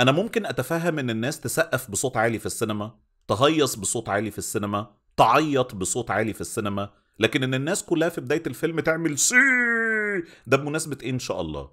انا ممكن اتفهم ان الناس تسقف بصوت عالي في السينما تهيص بصوت عالي في السينما تعيط بصوت عالي في السينما لكن ان الناس كلها في بدايه الفيلم تعمل سي ده بمناسبه إيه ان شاء الله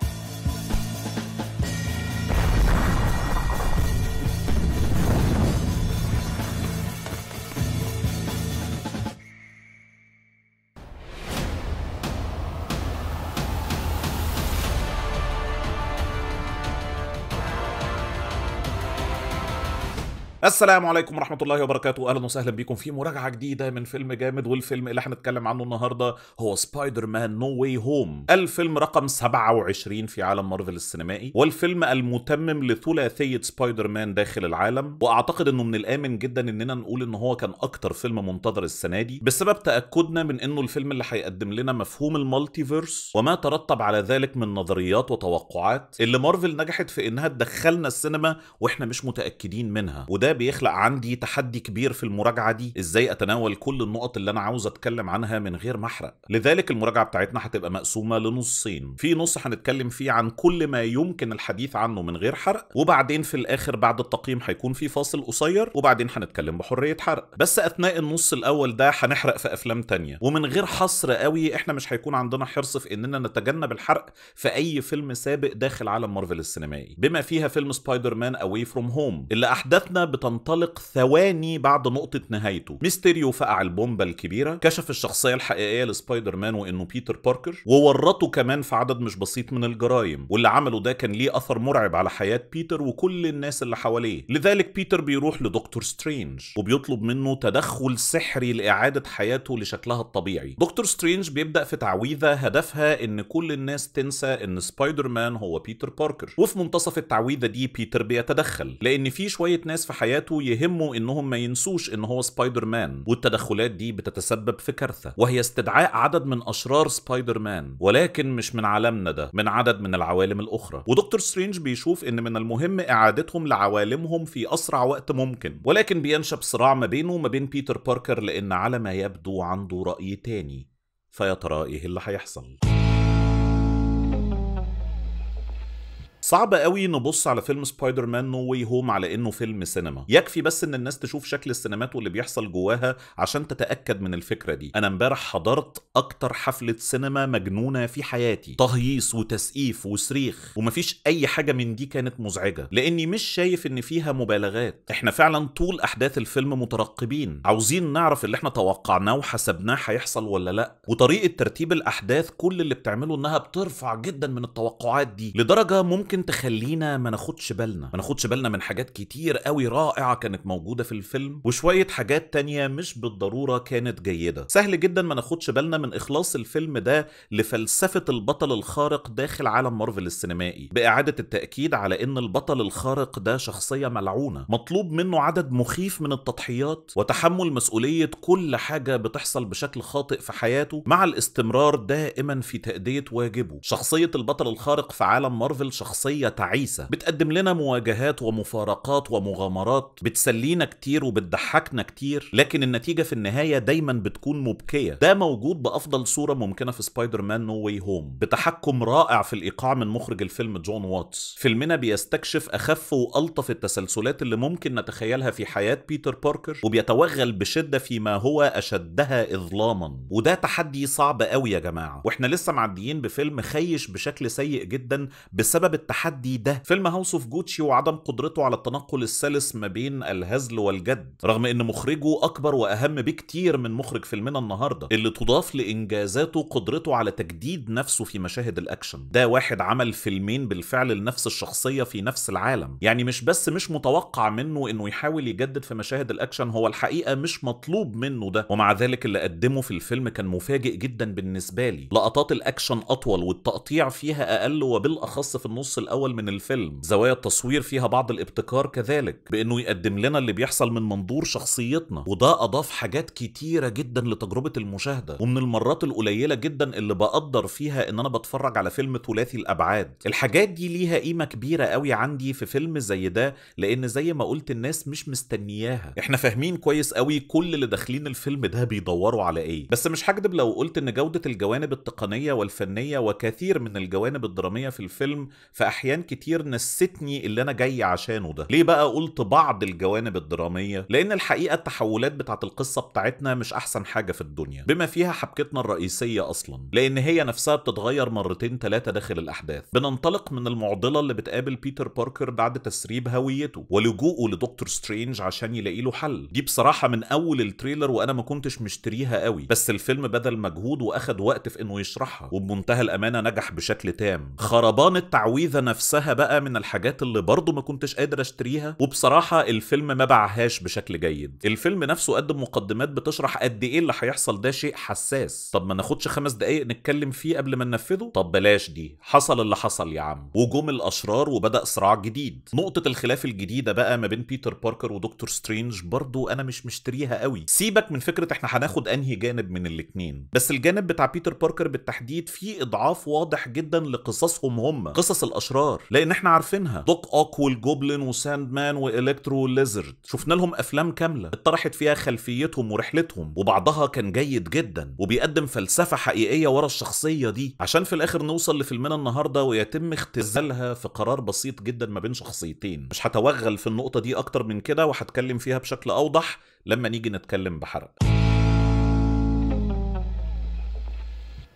السلام عليكم ورحمة الله وبركاته أهلا وسهلا بيكم في مراجعة جديدة من فيلم جامد والفيلم اللي هنتكلم عنه النهاردة هو سبايدر مان نو واي هوم الفيلم رقم 27 في عالم مارفل السينمائي والفيلم المتمم لثلاثية سبايدر مان داخل العالم وأعتقد أنه من الآمن جدا أننا نقول أن هو كان أكتر فيلم منتظر السنة دي بسبب تأكدنا من أنه الفيلم اللي هيقدم لنا مفهوم المالتيفيرس وما ترتب على ذلك من نظريات وتوقعات اللي مارفل نجحت في أنها تدخلنا السينما وإحنا مش متأكدين منها وده وده بيخلق عندي تحدي كبير في المراجعه دي ازاي اتناول كل النقط اللي انا عاوز اتكلم عنها من غير ما احرق لذلك المراجعه بتاعتنا هتبقى مقسومه لنصين في نص هنتكلم فيه عن كل ما يمكن الحديث عنه من غير حرق وبعدين في الاخر بعد التقييم هيكون في فاصل قصير وبعدين هنتكلم بحريه حرق بس اثناء النص الاول ده هنحرق في افلام تانية ومن غير حصر قوي احنا مش هيكون عندنا حرص في اننا نتجنب الحرق في اي فيلم سابق داخل عالم مارفل السينمائي بما فيها فيلم سبايدر مان اواي فروم هوم اللي احداثنا بتنطلق ثواني بعد نقطة نهايته ميستيريو فقع البومبة الكبيرة كشف الشخصية الحقيقية لسبايدر مان وإنه بيتر باركر وورطه كمان في عدد مش بسيط من الجرائم واللي عمله ده كان ليه أثر مرعب على حياة بيتر وكل الناس اللي حواليه لذلك بيتر بيروح لدكتور سترينج وبيطلب منه تدخل سحري لإعادة حياته لشكلها الطبيعي دكتور سترينج بيبدأ في تعويذة هدفها إن كل الناس تنسى إن سبايدر مان هو بيتر باركر وفي منتصف التعويذة دي بيتر بيتدخل لأن في شوية ناس في حياته حياته يهمه انهم ما ينسوش ان هو سبايدر مان والتدخلات دي بتتسبب في كارثه وهي استدعاء عدد من اشرار سبايدر مان ولكن مش من عالمنا ده من عدد من العوالم الاخرى ودكتور سترينج بيشوف ان من المهم اعادتهم لعوالمهم في اسرع وقت ممكن ولكن بينشب صراع ما بينه وما بين بيتر باركر لان على ما يبدو عنده راي تاني فيا ترى ايه اللي هيحصل صعب قوي نبص على فيلم سبايدر مان نو واي هوم على انه فيلم سينما يكفي بس ان الناس تشوف شكل السينمات واللي بيحصل جواها عشان تتاكد من الفكره دي انا امبارح حضرت اكتر حفله سينما مجنونه في حياتي تهيص وتسقيف وصريخ ومفيش اي حاجه من دي كانت مزعجه لاني مش شايف ان فيها مبالغات احنا فعلا طول احداث الفيلم مترقبين عاوزين نعرف اللي احنا توقعناه وحسبناه هيحصل ولا لا وطريقه ترتيب الاحداث كل اللي بتعمله انها بترفع جدا من التوقعات دي لدرجه ممكن ممكن تخلينا ما ناخدش بالنا ما ناخدش بالنا من حاجات كتير قوي رائعه كانت موجوده في الفيلم وشويه حاجات تانية مش بالضروره كانت جيده سهل جدا ما ناخدش بالنا من اخلاص الفيلم ده لفلسفه البطل الخارق داخل عالم مارفل السينمائي باعاده التاكيد على ان البطل الخارق ده شخصيه ملعونه مطلوب منه عدد مخيف من التضحيات وتحمل مسؤوليه كل حاجه بتحصل بشكل خاطئ في حياته مع الاستمرار دائما في تاديه واجبه شخصيه البطل الخارق في عالم مارفل شخصيه شخصية تعيسة بتقدم لنا مواجهات ومفارقات ومغامرات بتسلينا كتير وبتضحكنا كتير لكن النتيجة في النهاية دايما بتكون مبكية ده موجود بأفضل صورة ممكنة في سبايدر مان نو واي هوم بتحكم رائع في الإيقاع من مخرج الفيلم جون واتس فيلمنا بيستكشف أخف وألطف التسلسلات اللي ممكن نتخيلها في حياة بيتر باركر وبيتوغل بشدة فيما هو أشدها إظلاما وده تحدي صعب قوي يا جماعة واحنا لسه معديين بفيلم خيش بشكل سيء جدا بسبب التحدي ده فيلم هاوس اوف جوتشي وعدم قدرته على التنقل السلس ما بين الهزل والجد رغم ان مخرجه اكبر واهم بكتير من مخرج فيلمنا النهارده اللي تضاف لانجازاته قدرته على تجديد نفسه في مشاهد الاكشن ده واحد عمل فيلمين بالفعل لنفس الشخصيه في نفس العالم يعني مش بس مش متوقع منه انه يحاول يجدد في مشاهد الاكشن هو الحقيقه مش مطلوب منه ده ومع ذلك اللي قدمه في الفيلم كان مفاجئ جدا بالنسبه لي لقطات الاكشن اطول والتقطيع فيها اقل وبالاخص في النص الاول من الفيلم زوايا التصوير فيها بعض الابتكار كذلك بانه يقدم لنا اللي بيحصل من منظور شخصيتنا وده اضاف حاجات كتيره جدا لتجربه المشاهده ومن المرات القليله جدا اللي بقدر فيها ان انا بتفرج على فيلم ثلاثي الابعاد الحاجات دي ليها قيمه كبيره قوي عندي في فيلم زي ده لان زي ما قلت الناس مش مستنياها احنا فاهمين كويس قوي كل اللي داخلين الفيلم ده بيدوروا على ايه بس مش هكدب لو قلت ان جوده الجوانب التقنيه والفنيه وكثير من الجوانب الدراميه في الفيلم في احيان كتير نستني اللي انا جاي عشانه ده ليه بقى قلت بعض الجوانب الدراميه لان الحقيقه التحولات بتاعه القصه بتاعتنا مش احسن حاجه في الدنيا بما فيها حبكتنا الرئيسيه اصلا لان هي نفسها بتتغير مرتين ثلاثه داخل الاحداث بننطلق من المعضله اللي بتقابل بيتر باركر بعد تسريب هويته ولجوءه لدكتور سترينج عشان يلاقي له حل دي بصراحه من اول التريلر وانا ما كنتش مشتريها قوي بس الفيلم بذل مجهود واخد وقت في انه يشرحها وبمنتهى الامانه نجح بشكل تام خربان التعويذه نفسها بقى من الحاجات اللي برضه ما كنتش قادر اشتريها وبصراحة الفيلم ما باعهاش بشكل جيد الفيلم نفسه قدم مقدمات بتشرح قد ايه اللي هيحصل ده شيء حساس طب ما ناخدش خمس دقايق نتكلم فيه قبل ما ننفذه طب بلاش دي حصل اللي حصل يا عم وجم الاشرار وبدا صراع جديد نقطة الخلاف الجديدة بقى ما بين بيتر باركر ودكتور سترينج برضه انا مش مشتريها قوي سيبك من فكرة احنا هناخد انهي جانب من الاتنين بس الجانب بتاع بيتر باركر بالتحديد فيه اضعاف واضح جدا لقصصهم هم قصص الاشرار الاشرار لان احنا عارفينها دوك اوك والجوبلين وساند مان والكترو والليزرد شفنا لهم افلام كامله اتطرحت فيها خلفيتهم ورحلتهم وبعضها كان جيد جدا وبيقدم فلسفه حقيقيه ورا الشخصيه دي عشان في الاخر نوصل لفيلمنا النهارده ويتم اختزالها في قرار بسيط جدا ما بين شخصيتين مش هتوغل في النقطه دي اكتر من كده وهتكلم فيها بشكل اوضح لما نيجي نتكلم بحرق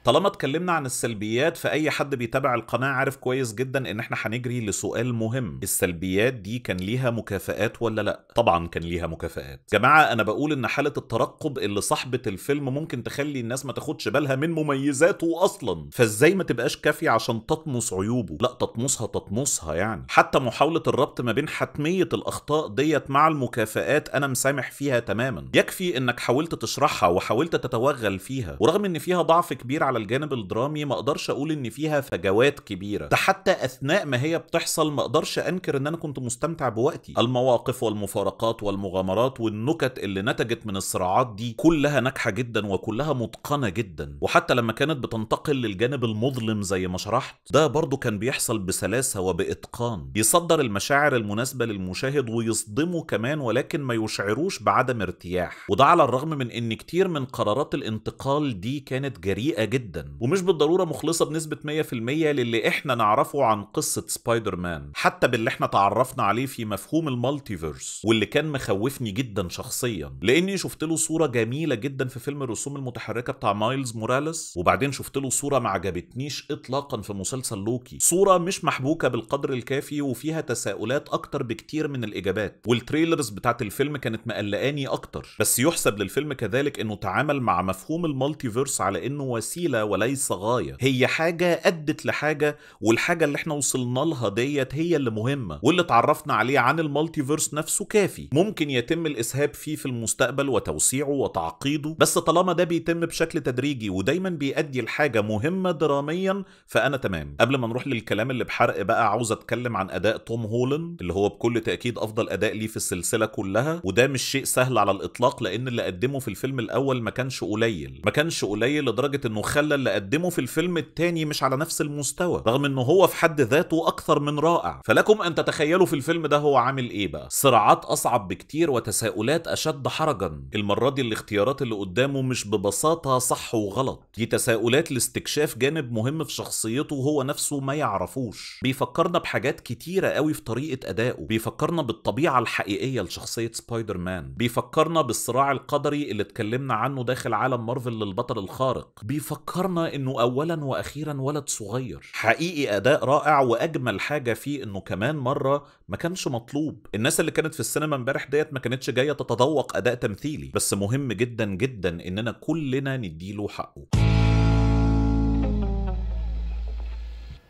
طالما اتكلمنا عن السلبيات فاي حد بيتابع القناه عارف كويس جدا ان احنا هنجري لسؤال مهم السلبيات دي كان ليها مكافئات ولا لا طبعا كان ليها مكافئات جماعه انا بقول ان حاله الترقب اللي صاحبه الفيلم ممكن تخلي الناس ما تاخدش بالها من مميزاته اصلا فازاي ما تبقاش كافيه عشان تطمس عيوبه لا تطمسها تطمسها يعني حتى محاوله الربط ما بين حتميه الاخطاء ديت مع المكافئات انا مسامح فيها تماما يكفي انك حاولت تشرحها وحاولت تتوغل فيها ورغم ان فيها ضعف كبير على الجانب الدرامي ما اقدرش اقول ان فيها فجوات كبيره ده حتى اثناء ما هي بتحصل ما اقدرش انكر ان انا كنت مستمتع بوقتي المواقف والمفارقات والمغامرات والنكت اللي نتجت من الصراعات دي كلها ناجحه جدا وكلها متقنه جدا وحتى لما كانت بتنتقل للجانب المظلم زي ما شرحت ده برضه كان بيحصل بسلاسه وباتقان يصدر المشاعر المناسبه للمشاهد ويصدمه كمان ولكن ما يشعروش بعدم ارتياح وده على الرغم من ان كتير من قرارات الانتقال دي كانت جريئه جدا جدا ومش بالضروره مخلصه بنسبه 100% للي احنا نعرفه عن قصه سبايدر مان حتى باللي احنا تعرفنا عليه في مفهوم المالتيفيرس واللي كان مخوفني جدا شخصيا لاني شفت له صوره جميله جدا في فيلم الرسوم المتحركه بتاع مايلز موراليس وبعدين شفت له صوره ما عجبتنيش اطلاقا في مسلسل لوكي صوره مش محبوكه بالقدر الكافي وفيها تساؤلات اكتر بكتير من الاجابات والتريلرز بتاعت الفيلم كانت مقلقاني اكتر بس يحسب للفيلم كذلك انه تعامل مع مفهوم المالتيفيرس على انه وسيله وسيله وليس غايه هي حاجه ادت لحاجه والحاجه اللي احنا وصلنا لها ديت هي اللي مهمه واللي اتعرفنا عليه عن المالتيفيرس نفسه كافي ممكن يتم الاسهاب فيه في المستقبل وتوسيعه وتعقيده بس طالما ده بيتم بشكل تدريجي ودايما بيؤدي لحاجه مهمه دراميا فانا تمام قبل ما نروح للكلام اللي بحرق بقى عاوز اتكلم عن اداء توم هولن اللي هو بكل تاكيد افضل اداء ليه في السلسله كلها وده مش شيء سهل على الاطلاق لان اللي قدمه في الفيلم الاول ما كانش قليل ما كانش قليل لدرجه انه خلى اللي قدمه في الفيلم التاني مش على نفس المستوى رغم ان هو في حد ذاته اكثر من رائع فلكم ان تتخيلوا في الفيلم ده هو عامل ايه بقى صراعات اصعب بكتير وتساؤلات اشد حرجا المره دي الاختيارات اللي قدامه مش ببساطه صح وغلط دي تساؤلات لاستكشاف جانب مهم في شخصيته هو نفسه ما يعرفوش بيفكرنا بحاجات كتيره قوي في طريقه ادائه بيفكرنا بالطبيعه الحقيقيه لشخصيه سبايدر مان بيفكرنا بالصراع القدري اللي اتكلمنا عنه داخل عالم مارفل للبطل الخارق بيفكر فكرنا انه اولا واخيرا ولد صغير حقيقي اداء رائع واجمل حاجه فيه انه كمان مره ما كانش مطلوب الناس اللي كانت في السينما امبارح ديت ما كانتش جايه تتذوق اداء تمثيلي بس مهم جدا جدا اننا كلنا نديله حقه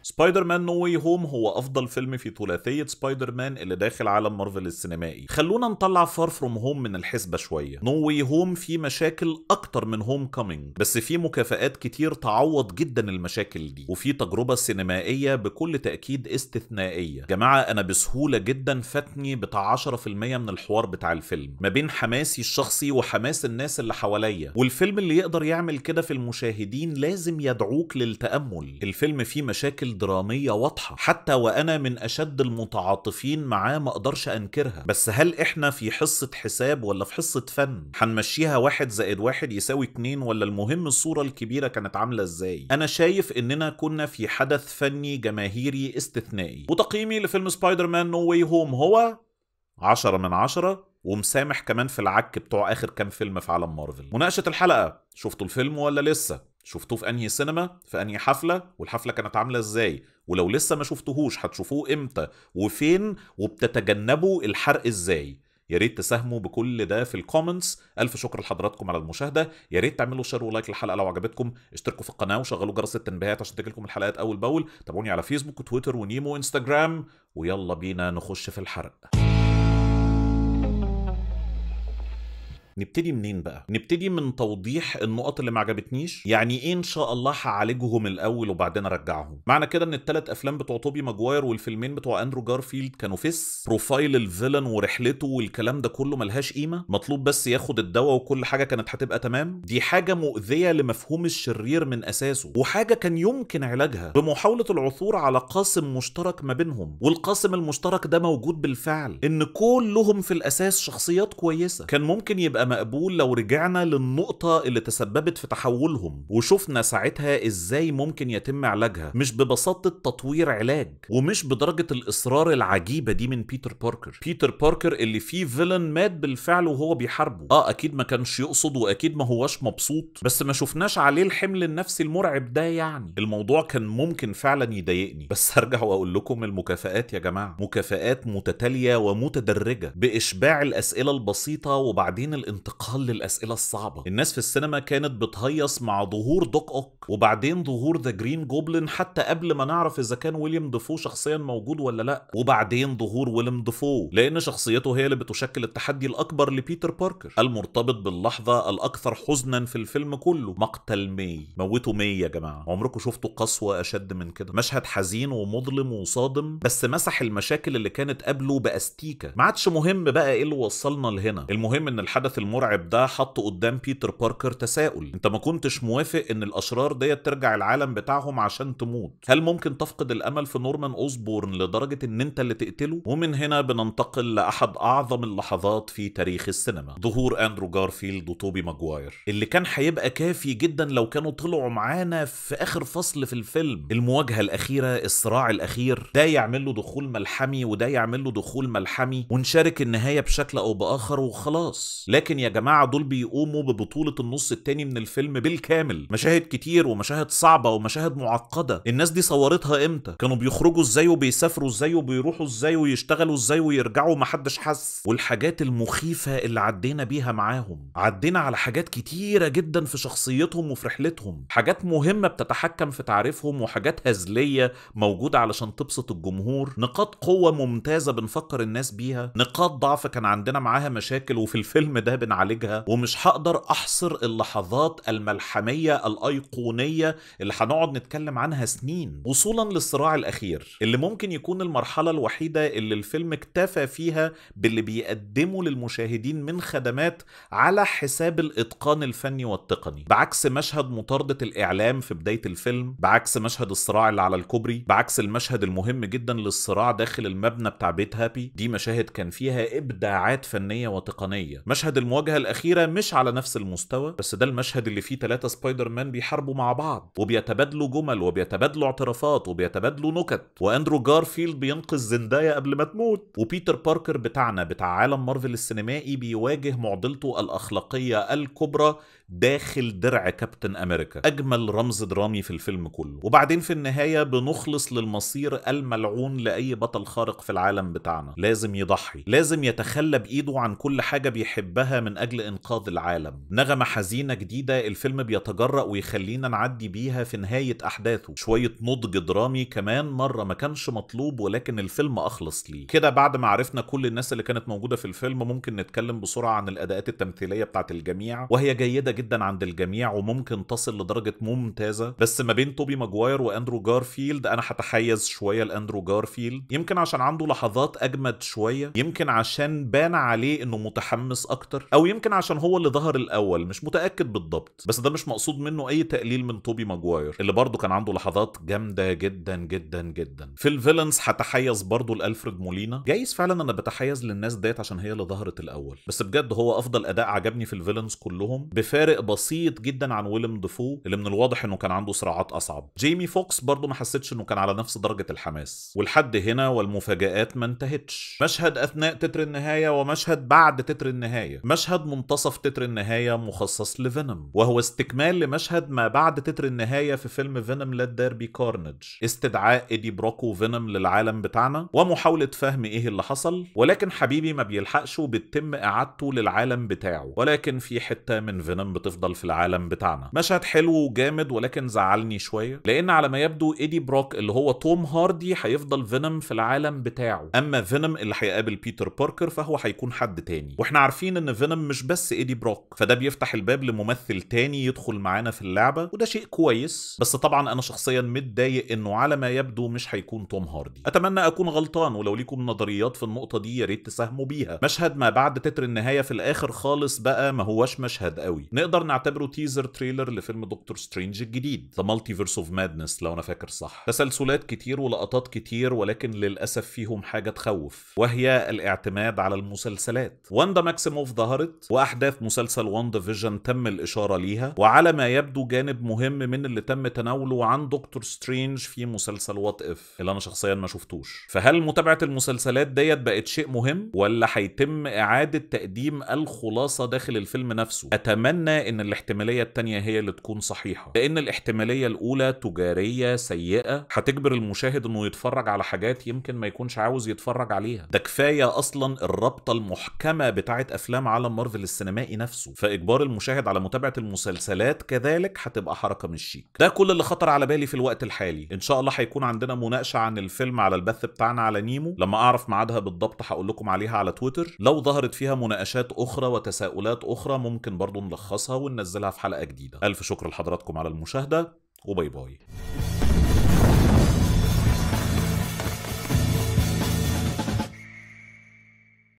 سبايدر مان نو واي هوم هو افضل فيلم في ثلاثيه سبايدر مان اللي داخل عالم مارفل السينمائي خلونا نطلع فار فروم هوم من الحسبه شويه نو واي هوم في مشاكل اكتر من هوم كومينج بس في مكافئات كتير تعوض جدا المشاكل دي وفي تجربه سينمائيه بكل تاكيد استثنائيه جماعه انا بسهوله جدا فاتني بتاع 10% من الحوار بتاع الفيلم ما بين حماسي الشخصي وحماس الناس اللي حواليا والفيلم اللي يقدر يعمل كده في المشاهدين لازم يدعوك للتامل الفيلم فيه مشاكل درامية واضحة حتى وأنا من أشد المتعاطفين معاه ما أقدرش أنكرها بس هل إحنا في حصة حساب ولا في حصة فن؟ هنمشيها واحد زائد واحد يساوي اتنين ولا المهم الصورة الكبيرة كانت عاملة إزاي؟ أنا شايف إننا كنا في حدث فني جماهيري استثنائي وتقييمي لفيلم سبايدر مان نو واي هوم هو 10 من 10 ومسامح كمان في العك بتوع اخر كام فيلم في عالم مارفل مناقشه الحلقه شفتوا الفيلم ولا لسه شفتوه في انهي سينما في انهي حفله والحفله كانت عامله ازاي ولو لسه ما شفتوهوش هتشوفوه امتى وفين وبتتجنبوا الحرق ازاي يا ريت تساهموا بكل ده في الكومنتس الف شكر لحضراتكم على المشاهده يا ريت تعملوا شير ولايك للحلقه لو عجبتكم اشتركوا في القناه وشغلوا جرس التنبيهات عشان تجيلكم الحلقات اول باول تابعوني على فيسبوك وتويتر ونيمو وانستجرام ويلا بينا نخش في الحرق نبتدي منين بقى نبتدي من توضيح النقط اللي ما عجبتنيش يعني ايه ان شاء الله هعالجهم الاول وبعدين ارجعهم معنى كده ان التلات افلام بتوع توبي ماجواير والفيلمين بتوع اندرو جارفيلد كانوا فيس بروفايل الفيلن ورحلته والكلام ده كله ملهاش قيمه مطلوب بس ياخد الدواء وكل حاجه كانت هتبقى تمام دي حاجه مؤذيه لمفهوم الشرير من اساسه وحاجه كان يمكن علاجها بمحاوله العثور على قاسم مشترك ما بينهم والقاسم المشترك ده موجود بالفعل ان كلهم في الاساس شخصيات كويسه كان ممكن يبقى هيبقى مقبول لو رجعنا للنقطة اللي تسببت في تحولهم وشفنا ساعتها ازاي ممكن يتم علاجها مش ببساطة تطوير علاج ومش بدرجة الإصرار العجيبة دي من بيتر باركر بيتر باركر اللي فيه فيلن مات بالفعل وهو بيحاربه اه اكيد ما كانش يقصد واكيد ما هواش مبسوط بس ما شفناش عليه الحمل النفسي المرعب ده يعني الموضوع كان ممكن فعلا يضايقني بس هرجع واقول لكم المكافآت يا جماعة مكافآت متتالية ومتدرجة بإشباع الأسئلة البسيطة وبعدين الإصرار الانتقال للاسئله الصعبه الناس في السينما كانت بتهيص مع ظهور دوك اوك وبعدين ظهور ذا جرين جوبلن حتى قبل ما نعرف اذا كان ويليام ديفو شخصيا موجود ولا لا وبعدين ظهور ويليام ديفو لان شخصيته هي اللي بتشكل التحدي الاكبر لبيتر باركر المرتبط باللحظه الاكثر حزنا في الفيلم كله مقتل مي موتوا مي يا جماعه عمركم شفتوا قسوه اشد من كده مشهد حزين ومظلم وصادم بس مسح المشاكل اللي كانت قبله باستيكه ما عادش مهم بقى ايه اللي وصلنا لهنا المهم ان الحدث المرعب ده حط قدام بيتر باركر تساؤل انت ما كنتش موافق ان الاشرار ديت ترجع العالم بتاعهم عشان تموت هل ممكن تفقد الامل في نورمان اوزبورن لدرجه ان انت اللي تقتله ومن هنا بننتقل لاحد اعظم اللحظات في تاريخ السينما ظهور اندرو جارفيلد وتوبي ماجواير اللي كان هيبقى كافي جدا لو كانوا طلعوا معانا في اخر فصل في الفيلم المواجهه الاخيره الصراع الاخير ده يعمل له دخول ملحمي وده يعمل له دخول ملحمي ونشارك النهايه بشكل او باخر وخلاص لكن ولكن يا جماعه دول بيقوموا ببطوله النص التاني من الفيلم بالكامل مشاهد كتير ومشاهد صعبه ومشاهد معقده الناس دي صورتها امتى كانوا بيخرجوا ازاي وبيسافروا ازاي وبيروحوا ازاي ويشتغلوا ازاي ويرجعوا محدش حس والحاجات المخيفه اللي عدينا بيها معاهم عدينا على حاجات كتيره جدا في شخصيتهم وفي رحلتهم حاجات مهمه بتتحكم في تعريفهم وحاجات هزليه موجوده علشان تبسط الجمهور نقاط قوه ممتازه بنفكر الناس بيها نقاط ضعف كان عندنا معاها مشاكل وفي الفيلم ده بنعالجها ومش هقدر احصر اللحظات الملحميه الايقونيه اللي هنقعد نتكلم عنها سنين وصولا للصراع الاخير اللي ممكن يكون المرحله الوحيده اللي الفيلم اكتفى فيها باللي بيقدمه للمشاهدين من خدمات على حساب الاتقان الفني والتقني بعكس مشهد مطارده الاعلام في بدايه الفيلم بعكس مشهد الصراع اللي على الكوبري بعكس المشهد المهم جدا للصراع داخل المبنى بتاع بيت هابي دي مشاهد كان فيها ابداعات فنيه وتقنيه مشهد المواجهه الاخيره مش على نفس المستوى بس ده المشهد اللي فيه ثلاثه سبايدر مان بيحاربوا مع بعض وبيتبادلوا جمل وبيتبادلوا اعترافات وبيتبادلوا نكت واندرو جارفيلد بينقذ زندايا قبل ما تموت وبيتر باركر بتاعنا بتاع عالم مارفل السينمائي بيواجه معضلته الاخلاقيه الكبرى داخل درع كابتن امريكا اجمل رمز درامي في الفيلم كله وبعدين في النهايه بنخلص للمصير الملعون لاي بطل خارق في العالم بتاعنا لازم يضحي لازم يتخلى بايده عن كل حاجه بيحبها من اجل انقاذ العالم نغمه حزينه جديده الفيلم بيتجرأ ويخلينا نعدي بيها في نهايه احداثه شويه نضج درامي كمان مره ما كانش مطلوب ولكن الفيلم اخلص ليه كده بعد ما عرفنا كل الناس اللي كانت موجوده في الفيلم ممكن نتكلم بسرعه عن الاداءات التمثيليه بتاعت الجميع وهي جيده جدا جدا عند الجميع وممكن تصل لدرجه ممتازه بس ما بين توبي ماجواير واندرو جارفيلد انا هتحيز شويه لاندرو جارفيلد يمكن عشان عنده لحظات اجمد شويه يمكن عشان بان عليه انه متحمس اكتر او يمكن عشان هو اللي ظهر الاول مش متاكد بالضبط بس ده مش مقصود منه اي تقليل من توبي ماجواير اللي برضه كان عنده لحظات جامده جدا جدا جدا في الفيلنز هتحيز برضه لالفريد مولينا جايز فعلا انا بتحيز للناس ديت عشان هي اللي ظهرت الاول بس بجد هو افضل اداء عجبني في الفيلنز كلهم بفارق فارق بسيط جدا عن ويلم ديفو اللي من الواضح انه كان عنده صراعات اصعب جيمي فوكس برضه ما حسيتش انه كان على نفس درجه الحماس ولحد هنا والمفاجات ما انتهتش مشهد اثناء تتر النهايه ومشهد بعد تتر النهايه مشهد منتصف تتر النهايه مخصص لفينوم وهو استكمال لمشهد ما بعد تتر النهايه في فيلم فينوم لات ديربي كارنج استدعاء ايدي بروكو فينوم للعالم بتاعنا ومحاوله فهم ايه اللي حصل ولكن حبيبي ما بيلحقش وبتتم اعادته للعالم بتاعه ولكن في حته من فينوم بتفضل في العالم بتاعنا مشهد حلو وجامد ولكن زعلني شويه لان على ما يبدو ايدي بروك اللي هو توم هاردي هيفضل فينوم في العالم بتاعه اما فينوم اللي هيقابل بيتر باركر فهو هيكون حد تاني واحنا عارفين ان فينوم مش بس ايدي بروك فده بيفتح الباب لممثل تاني يدخل معانا في اللعبه وده شيء كويس بس طبعا انا شخصيا متضايق انه على ما يبدو مش هيكون توم هاردي اتمنى اكون غلطان ولو ليكم نظريات في النقطه دي يا ريت تساهموا بيها مشهد ما بعد تتر النهايه في الاخر خالص بقى ما هوش مشهد قوي نقدر نعتبره تيزر تريلر لفيلم دكتور سترينج الجديد ذا مالتيفيرس اوف مادنس لو انا فاكر صح تسلسلات كتير ولقطات كتير ولكن للاسف فيهم حاجه تخوف وهي الاعتماد على المسلسلات واندا ماكسيموف ظهرت واحداث مسلسل واندا فيجن تم الاشاره ليها وعلى ما يبدو جانب مهم من اللي تم تناوله عن دكتور سترينج في مسلسل وات اف اللي انا شخصيا ما شفتوش فهل متابعه المسلسلات ديت بقت شيء مهم ولا هيتم اعاده تقديم الخلاصه داخل الفيلم نفسه اتمنى ان الاحتماليه الثانيه هي اللي تكون صحيحه لان الاحتماليه الاولى تجاريه سيئه هتجبر المشاهد انه يتفرج على حاجات يمكن ما يكونش عاوز يتفرج عليها ده كفايه اصلا الرابطه المحكمه بتاعه افلام عالم مارفل السينمائي نفسه فاجبار المشاهد على متابعه المسلسلات كذلك هتبقى حركه مش شيك ده كل اللي خطر على بالي في الوقت الحالي ان شاء الله هيكون عندنا مناقشه عن الفيلم على البث بتاعنا على نيمو لما اعرف ميعادها بالضبط هقول لكم عليها على تويتر لو ظهرت فيها مناقشات اخرى وتساؤلات اخرى ممكن برضو نلخص نخلصها وننزلها في حلقه جديده الف شكر لحضراتكم على المشاهده وباي باي